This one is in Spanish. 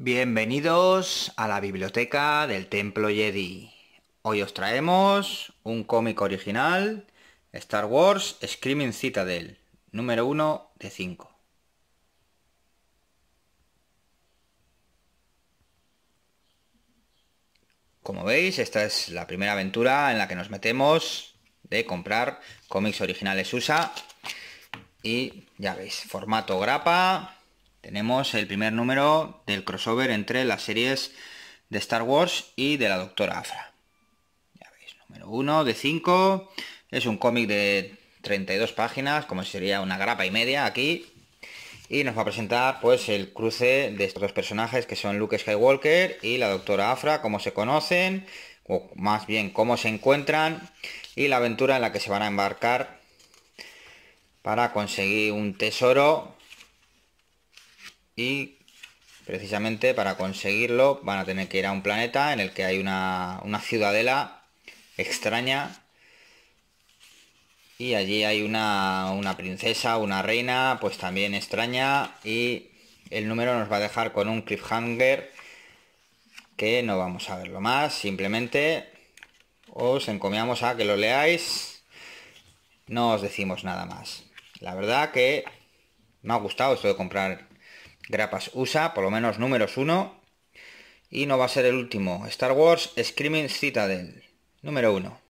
Bienvenidos a la biblioteca del Templo Jedi. Hoy os traemos un cómic original, Star Wars Screaming Citadel, número 1 de 5. Como veis, esta es la primera aventura en la que nos metemos de comprar cómics originales USA. Y ya veis, formato grapa, tenemos el primer número del crossover entre las series de Star Wars y de la Doctora Afra. Ya veis, número 1 de 5. Es un cómic de 32 páginas, como sería una grapa y media aquí. Y nos va a presentar pues el cruce de estos dos personajes que son Luke Skywalker y la Doctora Afra, cómo se conocen, o más bien cómo se encuentran y la aventura en la que se van a embarcar para conseguir un tesoro y precisamente para conseguirlo van a tener que ir a un planeta en el que hay una, ciudadela extraña y allí hay una, una, princesa, una reina, pues también extraña. Y el número nos va a dejar con un cliffhanger que no vamos a verlo más. Simplemente os encomiamos a que lo leáis. No os decimos nada más. La verdad que me ha gustado esto de comprar Grapas USA, por lo menos números 1. Y no va a ser el último. Star Wars Screaming Citadel, número 1.